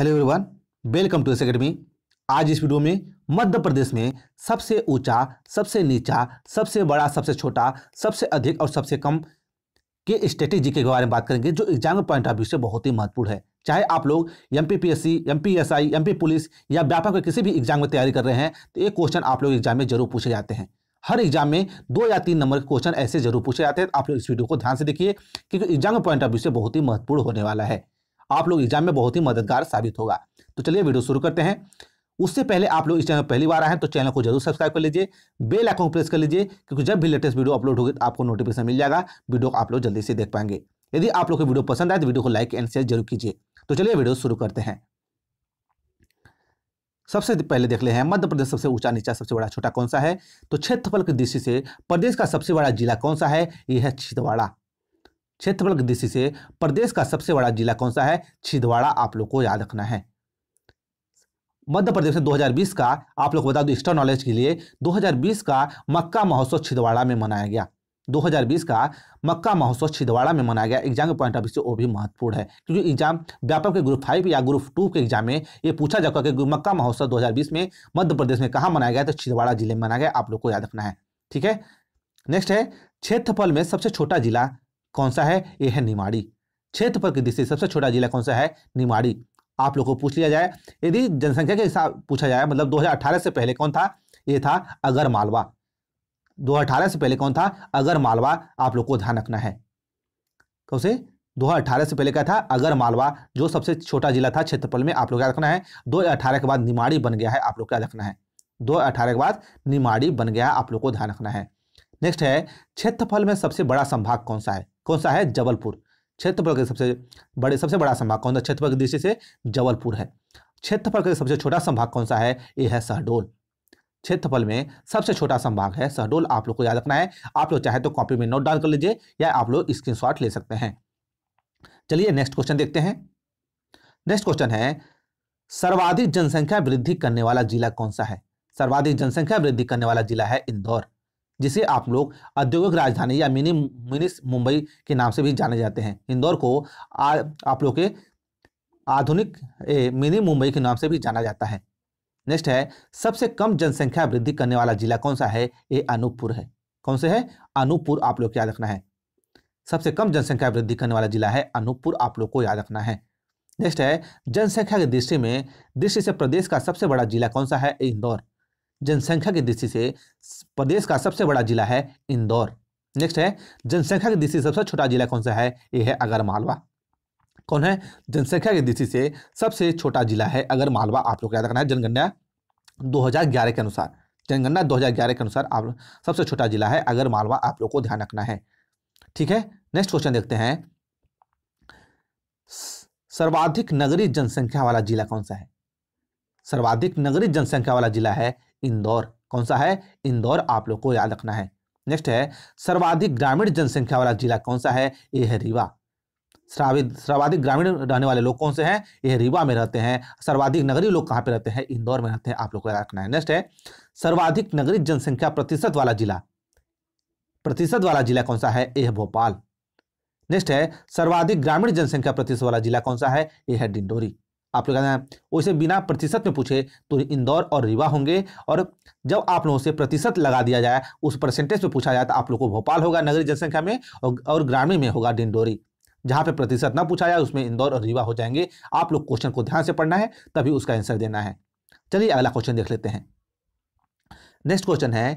hello everyone welcome to academy academy आज इस video में मध्य प्रदेश में सबसे ऊंचा सबसे नीचा सबसे बड़ा सबसे छोटा सबसे अधिक और सबसे कम के स्टेटिक जीके के बारे में बात करेंगे जो एग्जाम के पॉइंट ऑफ व्यू से बहुत ही महत्वपूर्ण है चाहे आप लोग M P P S C M P S I M P police या व्यापक के किसी भी एग्जाम में तैयारी कर रहे हैं तो ये क्वेश्चन आप लोग एग्जाम में जरूर पूछे जाते हैं हर एग्जाम में दो या तीन नंबर के क्वेश्चन ऐसे जरूर पूछे जाते हैं आप लोग इस वीडियो को ध्यान से देखिए क्योंकि एग्जाम के पॉइंट ऑफ व्यू से बहुत ही महत्वपूर्ण होने वाला है आप लोग एग्जाम में बहुत ही मददगार साबित होगा तो चलिए वीडियो शुरू करते हैं उससे पहले आप लोग इस चैनल पहली बार आए हैं तो चैनल को जरूर सब्सक्राइब कर लीजिए बेल आइकन प्रेस कर लीजिए क्योंकि जब भी लेटेस्ट वीडियो अपलोड होगी तो आपको नोटिफिकेशन मिल जाएगा वीडियो को आप लोग जल्दी से देख पाएंगे यदि आप लोग को वीडियो पसंद आए तो वीडियो को लाइक एंड शेयर जरूर कीजिए तो चलिए वीडियो शुरू करते हैं सबसे पहले देख ले हैं मध्य प्रदेश सबसे ऊंचा नीचा सबसे बड़ा छोटा कौन सा है तो क्षेत्रफल की दृष्टि से प्रदेश का सबसे बड़ा जिला कौन सा है यह है छिंदवाड़ा क्षेत्रफल की दृष्टि से प्रदेश का सबसे बड़ा जिला कौन सा है छिंदवाड़ा आप लोग को याद रखना है मध्य प्रदेश में 2020 का आप लोग बता दो एक्स्ट्रा नॉलेज के लिए 2020 का मक्का महोत्सव छिंदवाड़ा में मनाया गया 2020 का मक्का महोत्सव छिंदवाड़ा में मनाया गया एग्जाम के पॉइंट ऑफ व्यू से वो भी महत्वपूर्ण है क्योंकि एग्जाम व्यापक के ग्रुप फाइव या ग्रुप टू के एग्जाम में ये पूछा जाकर कि मक्का महोत्सव 2020 में मध्य प्रदेश में कहाँ मनाया गया तो छिंदवाड़ा जिले में मनाया गया आप लोग को याद रखना है ठीक है नेक्स्ट है क्षेत्रफल में सबसे छोटा जिला कौन सा है ये है निमाड़ी क्षेत्रफल की दृष्टि सबसे छोटा जिला कौन सा है निमाड़ी आप लोगों को पूछ लिया जाए यदि जनसंख्या के हिसाब पूछा जाए मतलब 2018 से पहले कौन था ये था अगर मालवा 2018 से पहले कौन था अगर मालवा आप लोग को ध्यान रखना है कौन से 2018 से पहले क्या था अगर मालवा जो सबसे छोटा जिला था क्षेत्रफल में आप लोग याद रखना है दो के बाद निमाड़ी बन गया है आप लोग क्या रखना है अठारह के बाद निमाड़ी बन गया आप लोग को ध्यान रखना है नेक्स्ट है क्षेत्रफल में सबसे बड़ा संभाग कौन सा है कौन सा है जबलपुर क्षेत्रफल के सबसे बड़े सबसे बड़ा संभाग कौन सा क्षेत्रफल की दृष्टि से जबलपुर है क्षेत्रफल का सबसे छोटा संभाग कौन सा है ये है शहडोल क्षेत्रफल में सबसे छोटा संभाग है शहडोल आप लोग को याद रखना है आप लोग चाहे तो कॉपी में नोट डाउन कर लीजिए या आप लोग शॉट ले सकते हैं चलिए नेक्स्ट क्वेश्चन देखते हैं नेक्स्ट क्वेश्चन है सर्वाधिक जनसंख्या वृद्धि करने वाला जिला कौन सा है सर्वाधिक जनसंख्या वृद्धि करने वाला जिला है इंदौर जिसे आप लोग औद्योगिक राजधानी या मिनी मिनी मुंबई के नाम से भी जाने जाते हैं इंदौर को आ, आप लोग के आधुनिक मिनी मुंबई के नाम से भी जाना जाता है नेक्स्ट है सबसे कम जनसंख्या वृद्धि करने वाला जिला कौन सा है ये अनूपपुर है कौन से है अनूपपुर आप लोग याद रखना है सबसे कम जनसंख्या वृद्धि करने वाला जिला है अनूपपुर आप लोग को याद रखना है नेक्स्ट है जनसंख्या की दृष्टि में दृष्टि से प्रदेश का सबसे बड़ा जिला कौन सा है इंदौर जनसंख्या की दृष्टि से प्रदेश का सबसे बड़ा जिला है इंदौर नेक्स्ट है जनसंख्या की दृष्टि से सबसे छोटा जिला कौन सा है यह है अगरमालवा कौन है जनसंख्या की दृष्टि से सबसे छोटा जिला है अगरमालवा आप लोग याद रखना है जनगणना 2011 के अनुसार जनगणना 2011 के अनुसार आप सबसे छोटा जिला है अगरमालवा आप लोग को ध्यान रखना है ठीक है नेक्स्ट क्वेश्चन देखते हैं सर्वाधिक नगरीय जनसंख्या वाला जिला कौन सा है सर्वाधिक नगरी जनसंख्या वाला जिला है इंदौर कौन सा है इंदौर आप लोग को याद रखना है नेक्स्ट है सर्वाधिक ग्रामीण जनसंख्या वाला जिला कौन सा है यह है रीवा सर्वाधिक ग्रामीण रहने वाले लोग कौन से हैं यह रीवा में रहते हैं सर्वाधिक नगरीय लोग कहाँ पे रहते हैं इंदौर में रहते हैं आप लोग को याद रखना है नेक्स्ट है सर्वाधिक नगरीय जनसंख्या प्रतिशत वाला जिला प्रतिशत वाला जिला कौन सा है यह भोपाल नेक्स्ट है सर्वाधिक ग्रामीण जनसंख्या प्रतिशत वाला जिला कौन सा है यह है डिंडोरी आप लोग कहना है उसे बिना प्रतिशत में पूछे तो इंदौर और रीवा होंगे और जब आप लोगों से प्रतिशत लगा दिया जाए उस परसेंटेज में पूछा जाए तो आप लोग को भोपाल होगा नगरीय जनसंख्या में और, और ग्रामीण में होगा डिंडोरी जहाँ पे प्रतिशत ना पूछा जाए उसमें इंदौर और रीवा हो जाएंगे आप लोग क्वेश्चन को ध्यान से पढ़ना है तभी उसका आंसर देना है चलिए अगला क्वेश्चन देख लेते हैं नेक्स्ट क्वेश्चन है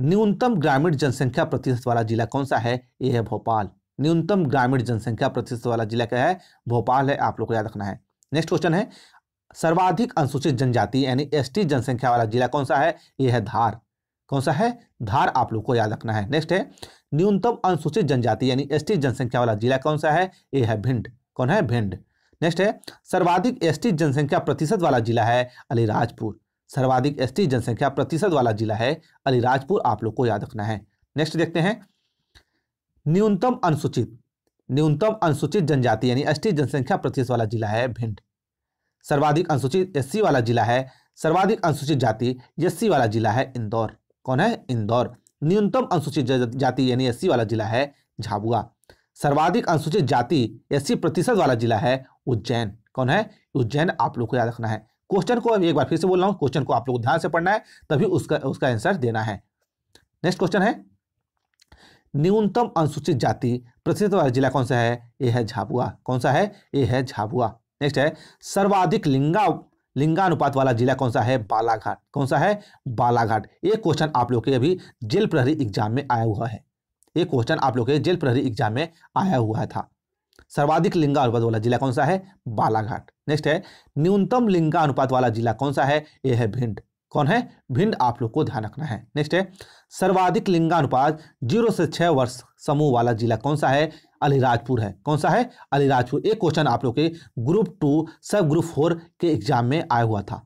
न्यूनतम ग्रामीण जनसंख्या प्रतिशत वाला जिला कौन सा है ये है भोपाल न्यूनतम ग्रामीण जनसंख्या प्रतिशत वाला जिला क्या है भोपाल है आप लोग को याद रखना है नेक्स्ट क्वेश्चन है सर्वाधिक अनुसूचित जनजाति यानी एसटी जनसंख्या वाला जिला कौन सा है यह है धार कौन सा है धार आप लोग को याद रखना है नेक्स्ट है न्यूनतम अनुसूचित जनजाति यानी एसटी जनसंख्या वाला जिला कौन सा है ये है भिंड कौन है भिंड नेक्स्ट है सर्वाधिक एसटी जनसंख्या प्रतिशत वाला जिला है अलीराजपुर सर्वाधिक एसटी जनसंख्या प्रतिशत वाला जिला है अलीराजपुर आप लोग को याद रखना है नेक्स्ट देखते हैं न्यूनतम अनुसूचित न्यूनतम अनुसूचित जनजाति यानी एसटी जनसंख्या प्रतिशत वाला जिला है भिंड सर्वाधिक अनुसूचित एससी वाला जिला है सर्वाधिक अनुसूचित जाति एससी वाला जिला है इंदौर कौन है इंदौर न्यूनतम अनुसूचित जाति यानी एस वाला जिला है झाबुआ सर्वाधिक अनुसूचित जाति एस प्रतिशत वाला जिला है उज्जैन कौन है उज्जैन आप लोग को याद रखना है क्वेश्चन को एक बार फिर से बोल रहा हूँ क्वेश्चन को आप लोग ध्यान से पढ़ना है तभी उसका उसका आंसर देना है नेक्स्ट क्वेश्चन है न्यूनतम अनुसूचित जाति प्रतिशत वाला जिला कौन सा है यह है झाबुआ कौन सा है यह है झाबुआ नेक्स्ट है सर्वाधिक लिंगा लिंगानुपात वाला जिला कौन सा है बालाघाट कौन सा है बालाघाट ये क्वेश्चन आप लोग के अभी जेल प्रहरी एग्जाम में आया हुआ है ये क्वेश्चन आप लोग के जेल प्रहरी एग्जाम में आया हुआ था सर्वाधिक लिंगानुपात वाला जिला कौन सा है बालाघाट नेक्स्ट है न्यूनतम लिंगानुपात वाला जिला कौन सा है ये है भिंड कौन है भिंड आप लोग को ध्यान रखना है नेक्स्ट है सर्वाधिक लिंगानुपात जीरो से छह वर्ष समूह वाला जिला कौन सा है अलीराजपुर है कौन सा है अलीराजपुर एक क्वेश्चन आप लोग के group two sub group four के एग्जाम में आया हुआ था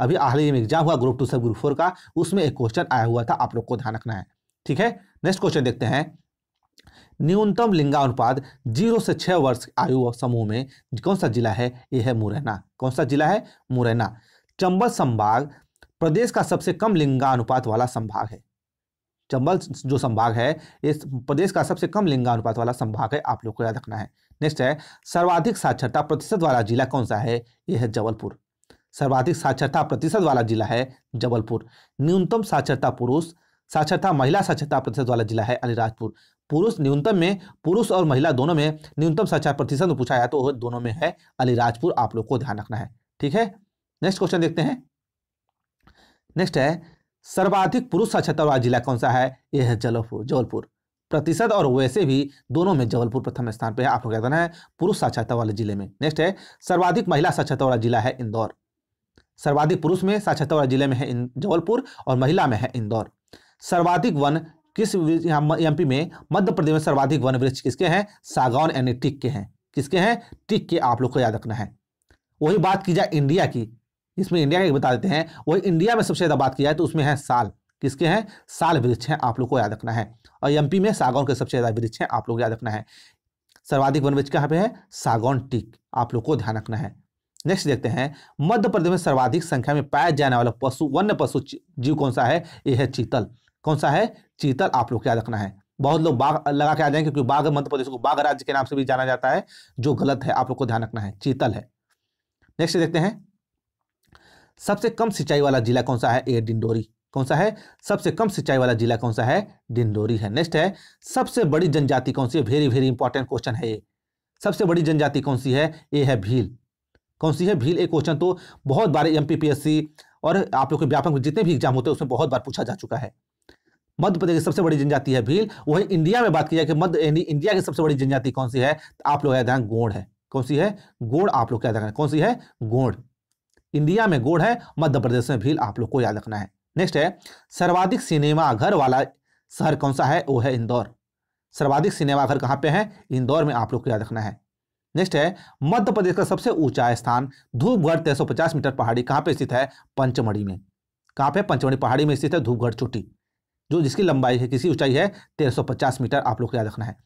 अभी हाल ही में एग्जाम हुआ group two sub group four का उसमें एक क्वेश्चन आया हुआ था आप लोग को ध्यान रखना है ठीक है नेक्स्ट क्वेश्चन देखते हैं न्यूनतम लिंगानुपात जीरो से छह वर्ष आयु समूह में कौन सा जिला है यह है मुरैना कौन सा जिला है मुरैना चंबल संभाग प्रदेश का सबसे कम लिंगानुपात वाला संभाग है चंबल जो संभाग है इस प्रदेश का सबसे कम लिंगानुपात वाला संभाग है आप लोग को याद रखना है नेक्स्ट है सर्वाधिक साक्षरता प्रतिशत वाला जिला कौन सा है यह है जबलपुर सर्वाधिक साक्षरता प्रतिशत वाला जिला है जबलपुर न्यूनतम साक्षरता पुरुष साक्षरता महिला साक्षरता प्रतिशत वाला जिला है अलीराजपुर पुरुष न्यूनतम में पुरुष और महिला दोनों में न्यूनतम साक्षर प्रतिशत पूछा जाए तो दोनों में है अलीराजपुर आप लोग को ध्यान रखना है ठीक है नेक्स्ट क्वेश्चन देखते हैं नेक्स्ट है सर्वाधिक पुरुष साक्षरता वाला जिला कौन सा है यह है जलपुर जबलपुर प्रतिशत और वैसे भी दोनों में जबलपुर प्रथम स्थान पर है आपको क्या है पुरुष साक्षरता वाले जिले में नेक्स्ट है सर्वाधिक महिला साक्षरता वाला जिला है इंदौर सर्वाधिक पुरुष में साक्षरता वाले जिले में है जबलपुर और महिला में है इंदौर सर्वाधिक वन किस एमपी में मध्य प्रदेश में सर्वाधिक वन वृक्ष किसके हैं सागौन यानी टिक के हैं किसके हैं टिक के आप लोग को याद रखना है वही बात की जाए इंडिया की इसमें इंडिया का बता देते हैं वो इंडिया में सबसे ज़्यादा बात किया जाए तो उसमें है साल किसके हैं साल वृक्ष हैं आप लोग को याद रखना है और एमपी में सागौन के सबसे ज़्यादा वृक्ष हैं आप लोग याद रखना है सर्वाधिक वन वृक्ष कहाँ पे है सागौन टीक आप लोग को ध्यान रखना है नेक्स्ट देखते हैं मध्य प्रदेश में सर्वाधिक संख्या में पाया जाने वाला पशु वन्य पशु जीव कौन सा है यह है चीतल कौन सा है चीतल आप लोग याद रखना है बहुत लोग बाघ लगा के आ जाएंगे क्योंकि बाघ मध्य प्रदेश को बाघ राज्य के नाम से भी जाना जाता है जो गलत है आप लोग को ध्यान रखना है चीतल है नेक्स्ट देखते हैं सबसे कम सिंचाई वाला जिला कौन सा है ए डिंडोरी कौन सा है सबसे कम सिंचाई वाला जिला कौन सा है डिंडोरी है नेक्स्ट है सबसे बड़ी जनजाति कौन सी है वेरी वेरी इंपॉर्टेंट क्वेश्चन है ये सबसे बड़ी जनजाति कौन सी है ये है भील कौन सी है भील एक क्वेश्चन तो बहुत बार एम और आप लोग के व्यापक में जितने भी एग्जाम होते हैं उसमें बहुत बार पूछा जा चुका है मध्य प्रदेश की सबसे बड़ी जनजाति है भील वही इंडिया में बात की जाए कि मध्य इंडिया की सबसे बड़ी जनजाति कौन सी है तो आप लोग याद ध्यान गोड़ है कौन सी है गोड़ आप लोग का ध्यान कौन सी है गोड़ इंडिया में गोड़ है मध्य प्रदेश में भील आप लोग को याद रखना है नेक्स्ट है सर्वाधिक सिनेमा घर वाला शहर कौन सा है वो है इंदौर सर्वाधिक सिनेमाघर कहाँ पे है इंदौर में आप लोग को याद रखना है नेक्स्ट है मध्य प्रदेश का सबसे ऊंचा स्थान धूपगढ़ तेरह सौ पचास मीटर पहाड़ी कहाँ पे स्थित है पंचमढ़ी में कहाँ पे पंचमढ़ी पहाड़ी में स्थित है धूपगढ़ चोटी जो जिसकी लंबाई है किसी ऊंचाई है तेरह मीटर आप लोग को याद रखना है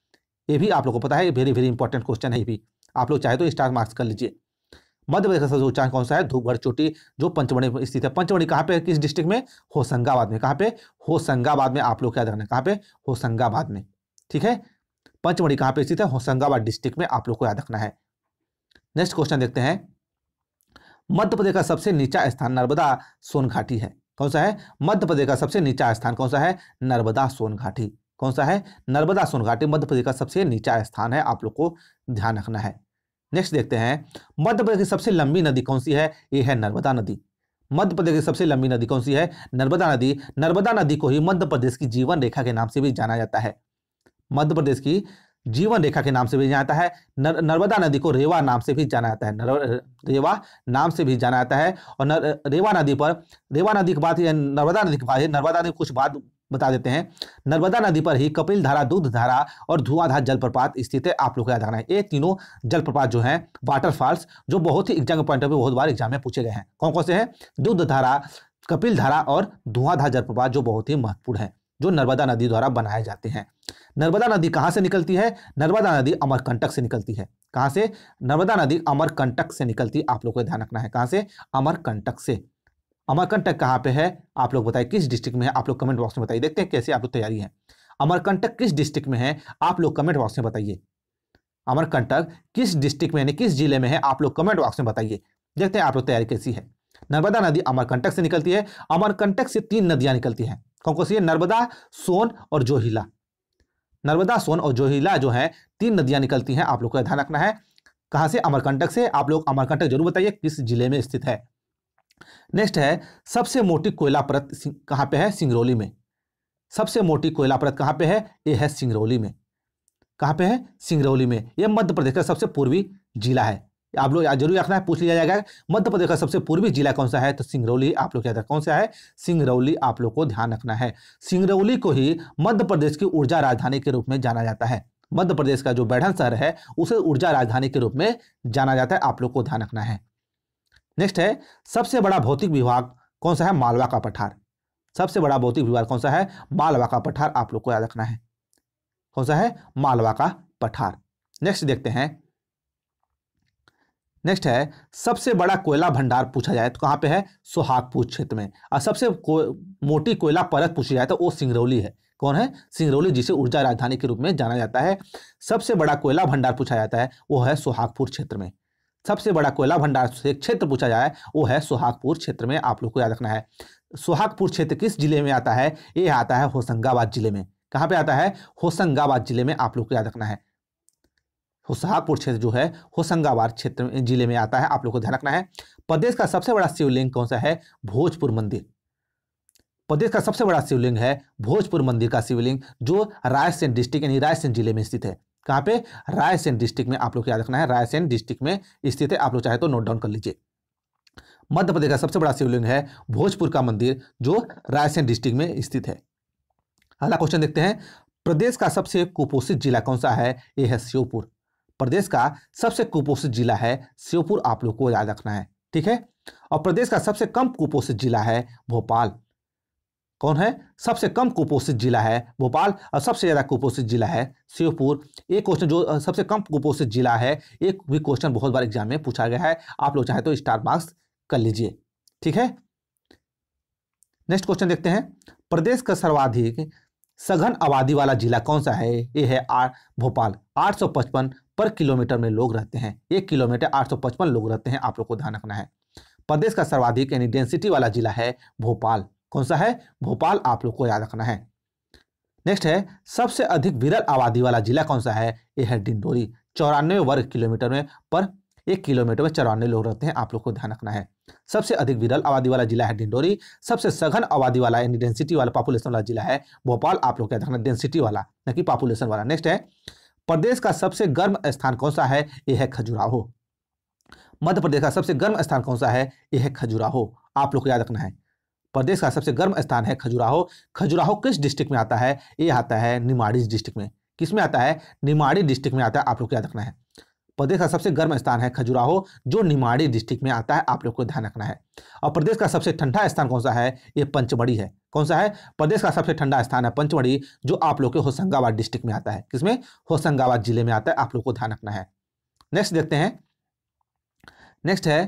ये भी आप लोग को पता है वेरी वेरी इंपॉर्टेंट क्वेश्चन है ये भी आप लोग चाहे तो स्टार मार्क्स कर लीजिए मध्य प्रदेश का कौन सा है धूपगढ़ चोटी जो पंचमढ़ी स्थित है पंचमढ़ी कहाँ पे किस डिस्ट्रिक्ट में होशंगाबाद में कहाँ पे होशंगाबाद में आप लोग क्या रखना कहाँ पे होशंगाबाद में ठीक है पंचमढ़ी कहाँ पे स्थित है होशंगाबाद डिस्ट्रिक्ट में आप लोग को याद रखना है नेक्स्ट क्वेश्चन देखते हैं मध्य प्रदेश का सबसे नीचा स्थान नर्मदा सोन घाटी है कौन सा है मध्य प्रदेश का सबसे नीचा स्थान कौन सा है नर्मदा सोन घाटी कौन सा है नर्मदा सोन घाटी मध्य प्रदेश का सबसे नीचा स्थान है आप लोग को ध्यान रखना है नेक्स्ट देखते हैं मध्य प्रदेश की सबसे लंबी नदी कौन सी है ये है नर्मदा नदी मध्य प्रदेश की सबसे लंबी नदी कौन सी है नर्मदा नदी नर्मदा नदी को ही मध्य प्रदेश की जीवन रेखा के नाम से भी जाना जाता है मध्य प्रदेश की जीवन रेखा के नाम से भी जाना जाता है नर्मदा नदी को रेवा नाम से भी जाना जाता है रेवा नाम से भी जाना जाता है और रेवा नदी पर रेवा नदी की बात नर्मदा नदी की बात नर्मदा नदी कुछ बाद बता देते हैं नर्मदा नदी पर ही कपिल धारा दूध धारा और धुआंधार जलप्रपात स्थित है आप लोग का याद रखना है ये तीनों जलप्रपात जो हैं वाटरफॉल्स जो बहुत ही एग्जाम पॉइंट ऑफ बहुत बार एग्जाम में पूछे गए हैं कौन कौन से हैं दूध धारा कपिल धारा और धुआंधार जलप्रपात जो बहुत ही महत्वपूर्ण है जो नर्मदा नदी द्वारा बनाए जाते हैं नर्मदा नदी कहाँ से निकलती है नर्मदा नदी अमरकंटक से निकलती है कहाँ से नर्मदा नदी अमरकंटक से निकलती है आप लोग को ध्यान रखना है कहाँ से अमरकंटक से अमरकंटक कहाँ पे है आप लोग बताइए किस डिस्ट्रिक्ट में है आप लोग कमेंट बॉक्स में बताइए देखते हैं कैसे आप लोग तैयारी है अमरकंटक किस डिस्ट्रिक्ट में है आप लोग कमेंट बॉक्स में बताइए अमरकंटक किस डिस्ट्रिक्ट में यानी किस जिले में है आप लोग कमेंट बॉक्स में बताइए देखते हैं आप लोग तैयारी कैसी है नर्मदा नदी अमरकंटक से निकलती है अमरकंटक से तीन नदियां निकलती हैं कौन कौन सी है नर्मदा सोन और जोहिला नर्मदा सोन और जोहिला जो है तीन नदियां निकलती हैं आप लोग को ध्यान रखना है कहाँ से अमरकंटक से आप लोग अमरकंटक जरूर बताइए किस जिले में स्थित है नेक्स्ट है सबसे मोटी कोयला परत कहाँ पे है सिंगरौली में सबसे मोटी कोयला परत कहाँ पे है ये है सिंगरौली में कहाँ पे है सिंगरौली में यह मध्य प्रदेश का सबसे पूर्वी जिला है आप लोग जरूर रखना है पूछ लिया जाएगा मध्य प्रदेश का सबसे पूर्वी जिला कौन सा है तो सिंगरौली आप लोग याद कौन सा है सिंगरौली आप लोग को ध्यान रखना है सिंगरौली को ही मध्य प्रदेश की ऊर्जा राजधानी के रूप में जाना जाता है मध्य प्रदेश का जो बैठन शहर है उसे ऊर्जा राजधानी के रूप में जाना जाता है आप लोग को ध्यान रखना है नेक्स्ट है सबसे बड़ा भौतिक विभाग कौन सा है मालवा का पठार सबसे बड़ा भौतिक विभाग कौन सा है मालवा का पठार आप लोग को याद रखना है कौन सा है मालवा का पठार नेक्स्ट देखते हैं नेक्स्ट है सबसे बड़ा कोयला भंडार पूछा जाए तो कहाँ पे है सोहागपुर क्षेत्र में और सबसे को, मोटी कोयला परत पूछी जाए तो वो सिंगरौली है कौन है सिंगरौली जिसे ऊर्जा राजधानी के रूप में जाना जाता है सबसे बड़ा कोयला भंडार पूछा जाता है वो है सोहागपुर क्षेत्र में सबसे बड़ा कोयला भंडार क्षेत्र पूछा जाए वो है सुहागपुर क्षेत्र में आप लोग को याद रखना है सुहागपुर क्षेत्र किस जिले में आता है ये आता है होशंगाबाद जिले में कहाँ पे आता है होशंगाबाद जिले में आप लोग को याद रखना है सुहागपुर क्षेत्र जो है होशंगाबाद क्षेत्र जिले में आता है आप लोग को ध्यान रखना है प्रदेश का सबसे बड़ा शिवलिंग कौन सा है भोजपुर मंदिर प्रदेश का सबसे बड़ा शिवलिंग है भोजपुर मंदिर का शिवलिंग जो रायसेन डिस्ट्रिक्ट यानी रायसेन जिले में स्थित है कहाँ पे रायसेन डिस्ट्रिक्ट में आप लोग याद रखना है रायसेन डिस्ट्रिक्ट में स्थित है आप लोग चाहे तो नोट डाउन कर लीजिए मध्य प्रदेश का सबसे बड़ा शिवलिंग है भोजपुर का मंदिर जो रायसेन डिस्ट्रिक्ट में स्थित है अगला क्वेश्चन देखते हैं प्रदेश का सबसे कुपोषित जिला कौन सा है यह है श्योपुर प्रदेश का सबसे कुपोषित जिला है श्योपुर आप लोग को याद रखना है ठीक है और प्रदेश का सबसे कम कुपोषित जिला है भोपाल कौन है सबसे कम कुपोषित जिला है भोपाल और सबसे ज़्यादा कुपोषित जिला है शिवपुर एक क्वेश्चन जो सबसे कम कुपोषित जिला है एक भी क्वेश्चन बहुत बार एग्जाम में पूछा गया है आप लोग चाहे तो स्टार मार्क्स कर लीजिए ठीक है नेक्स्ट क्वेश्चन देखते हैं प्रदेश का सर्वाधिक सघन आबादी वाला जिला कौन सा है ये है भोपाल आठ पर किलोमीटर में लोग रहते हैं एक किलोमीटर आठ लोग रहते हैं आप लोग को ध्यान रखना है प्रदेश का सर्वाधिक यानी डेंसिटी वाला जिला है भोपाल कौन सा है भोपाल आप लोग को याद रखना है नेक्स्ट है सबसे अधिक विरल आबादी वाला जिला कौन सा है यह है डिंडोरी चौरानवे वर्ग किलोमीटर में पर एक किलोमीटर में चौरानवे लोग रहते हैं आप लोग को ध्यान रखना है सबसे अधिक विरल आबादी वाला जिला है डिंडोरी सबसे सघन आबादी वाला यानी डेंसिटी वाला पॉपुलेशन वाला जिला है भोपाल आप लोग याद रखना डेंसिटी वाला न कि पॉपुलेशन वाला नेक्स्ट है प्रदेश का सबसे गर्म स्थान कौन सा है यह है खजुराहो मध्य प्रदेश का सबसे गर्म स्थान कौन सा है यह है खजुराहो आप लोग को याद रखना है प्रदेश का सबसे गर्म स्थान है खजुराहो खजुराहो किस डिस्ट्रिक्ट में आता है ये आता है निमाड़ी डिस्ट्रिक्ट में किस में आता है निमाड़ी डिस्ट्रिक्ट में आता है आप लोग को याद रखना है प्रदेश का सबसे गर्म स्थान है खजुराहो जो निमाड़ी डिस्ट्रिक्ट में आता है आप लोग को ध्यान रखना है और प्रदेश का सबसे ठंडा स्थान कौन सा है ये पंचमढ़ी है कौन सा है प्रदेश का सबसे ठंडा स्थान है पंचमढ़ी जो आप लोग के होशंगाबाद डिस्ट्रिक्ट में आता है किसमें होशंगाबाद जिले में आता है आप लोग को ध्यान रखना है नेक्स्ट देखते हैं नेक्स्ट है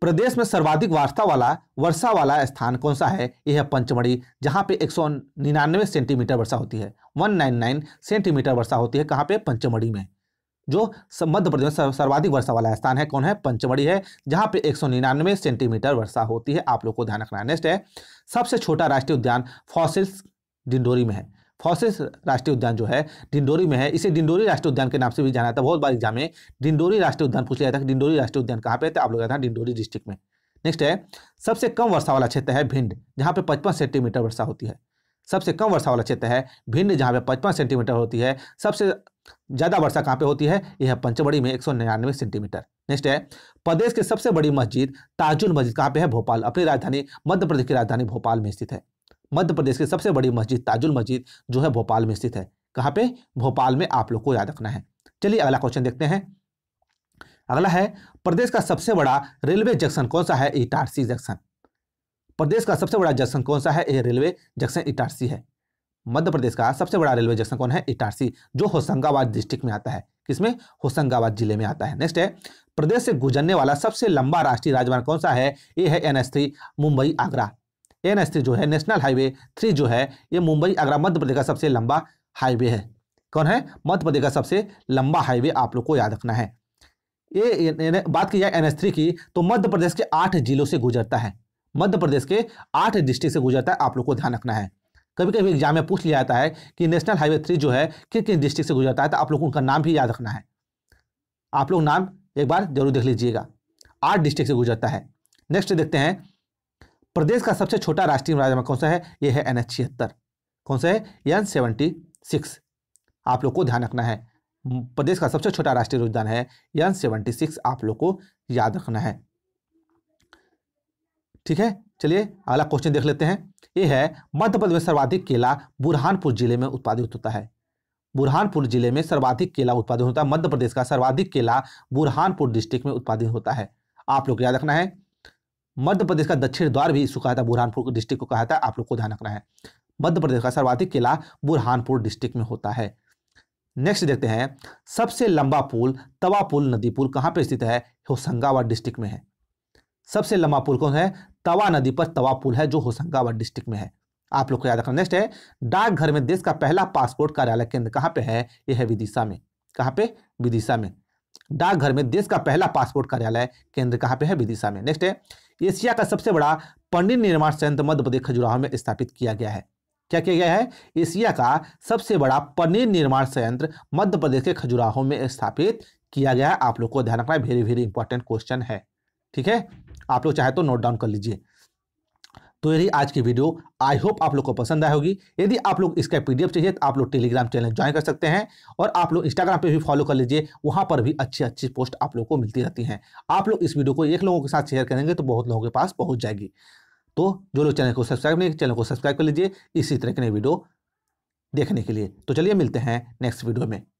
प्रदेश में सर्वाधिक वार्षा वाला वर्षा वाला स्थान कौन सा है यह है पंचमढ़ी जहाँ पे एक सेंटीमीटर वर्षा होती है 199 सेंटीमीटर वर्षा होती है कहाँ पे पंचमढ़ी में जो मध्य प्रदेश सर्वाधिक वर्षा वाला स्थान है कौन है पंचमढ़ी है जहाँ पे एक सेंटीमीटर वर्षा होती है आप लोग को ध्यान रखना नेक्स्ट है सबसे छोटा राष्ट्रीय उद्यान फॉसिल्स डिंडोरी में है फॉसिस राष्ट्रीय उद्यान जो है डिंडोरी में है इसे डिंडोरी राष्ट्रीय उद्यान के नाम से भी जाना था बहुत बार एग्जाम में डिंडोरी राष्ट्रीय उद्यान पूछ लिया था कि डिंडोरी राष्ट्रीय उद्यान कहाँ पे था तो आप लोग था डिंडोरी डिस्ट्रिक्ट में नेक्स्ट है सबसे कम वर्षा वाला क्षेत्र है भिंड जहाँ पे पचपन सेंटीमीटर वर्षा होती है सबसे कम वर्षा वाला क्षेत्र है भिंड जहाँ पे पचपन सेंटीमीटर होती है सबसे ज़्यादा वर्षा कहाँ पे होती है यह पंचमढ़ी में एक सेंटीमीटर नेक्स्ट है प्रदेश की सबसे बड़ी मस्जिद ताजुल मस्जिद कहाँ पे है भोपाल अपनी राजधानी मध्य प्रदेश की राजधानी भोपाल में स्थित है मध्य प्रदेश की सबसे बड़ी मस्जिद ताजुल मस्जिद जो है भोपाल में स्थित है कहाँ पे भोपाल में आप लोग को याद रखना है चलिए अगला क्वेश्चन देखते हैं अगला है प्रदेश का सबसे बड़ा रेलवे जंक्शन कौन सा है इटारसी जंक्शन प्रदेश का सबसे बड़ा जंक्शन कौन सा है यह रेलवे जंक्शन इटारसी है मध्य प्रदेश का सबसे बड़ा रेलवे जंक्शन कौन है इटारसी जो होशंगाबाद डिस्ट्रिक्ट में आता है किसमें होशंगाबाद जिले में आता है नेक्स्ट है प्रदेश से गुजरने वाला सबसे लंबा राष्ट्रीय राजमार्ग कौन सा है ये है N Mumbai Agra N S जो है नेशनल हाईवे थ्री जो है ये मुंबई आगरा मध्य प्रदेश का सबसे लंबा हाईवे है कौन है मध्य प्रदेश का सबसे लंबा हाईवे आप लोग को याद रखना है ये बात की जाए एन एस की तो मध्य प्रदेश के आठ जिलों से गुजरता है मध्य प्रदेश के आठ डिस्ट्रिक्ट से गुजरता है आप लोग को ध्यान रखना है कभी कभी एग्जाम में पूछ लिया जाता है कि नेशनल हाईवे थ्री जो है किन किन डिस्ट्रिक्ट से गुजरता है तो आप लोग उनका नाम भी याद रखना है आप लोग नाम एक बार जरूर देख लीजिएगा आठ डिस्ट्रिक्ट से गुजरता है नेक्स्ट देखते हैं प्रदेश का सबसे छोटा राष्ट्रीय राजमार्ग कौन सा है यह है एन कौन सा है एन सेवेंटी सिक्स आप लोग को ध्यान रखना है प्रदेश का सबसे छोटा राष्ट्रीय उद्यान है एन सेवेंटी सिक्स आप लोग को याद रखना है ठीक है चलिए अगला क्वेश्चन देख लेते हैं ये है मध्य प्रदेश में सर्वाधिक केला बुरहानपुर जिले में उत्पादित होता है बुरहानपुर जिले में सर्वाधिक केला उत्पादित होता है मध्य प्रदेश का सर्वाधिक केला बुरहानपुर डिस्ट्रिक्ट में उत्पादित होता है आप लोग याद रखना है मध्य प्रदेश का दक्षिण द्वार भी इसको कहा था बुरहानपुर डिस्ट्रिक्ट को कहा था आप लोग को ध्यान रखना है मध्य प्रदेश का सर्वाधिक किला बुरहानपुर डिस्ट्रिक्ट में होता है नेक्स्ट देखते हैं सबसे लंबा पुल तवा पुल नदी पुल कहाँ पर स्थित है होशंगाबाद डिस्ट्रिक्ट में है सबसे लंबा पुल कौन है तवा नदी पर तवा पुल है जो होशंगाबाद डिस्ट्रिक्ट में है आप लोग को याद रखना नेक्स्ट है डाकघर में देश का पहला पासपोर्ट कार्यालय केंद्र कहाँ पे है यह है विदिशा में कहाँ पे विदिशा में डाकघर में देश का पहला पासपोर्ट कार्यालय केंद्र कहाँ पे है विदिशा में नेक्स्ट है एशिया का सबसे बड़ा पंडित निर्माण संयंत्र मध्य प्रदेश खजुराहो में स्थापित किया गया है क्या किया गया है एशिया का सबसे बड़ा पनीर निर्माण संयंत्र मध्य प्रदेश के खजुराहो में स्थापित किया गया है आप लोग को ध्यान रखना है वेरी वेरी इंपॉर्टेंट क्वेश्चन है ठीक है आप लोग चाहे तो नोट डाउन कर लीजिए तो यही आज की वीडियो आई होप आप लोग को पसंद आई होगी यदि आप लोग इसका पीडीएफ चाहिए तो आप लोग टेलीग्राम चैनल ज्वाइन कर सकते हैं और आप लोग इंस्टाग्राम पे भी फॉलो कर लीजिए वहाँ पर भी अच्छी अच्छी पोस्ट आप लोग को मिलती रहती हैं आप लोग इस वीडियो को एक लोगों के साथ शेयर करेंगे तो बहुत लोगों के पास पहुँच जाएगी तो जो लोग चैनल को सब्सक्राइब नहीं चैनल को सब्सक्राइब कर लीजिए इसी तरह की नई वीडियो देखने के लिए तो चलिए मिलते हैं नेक्स्ट वीडियो में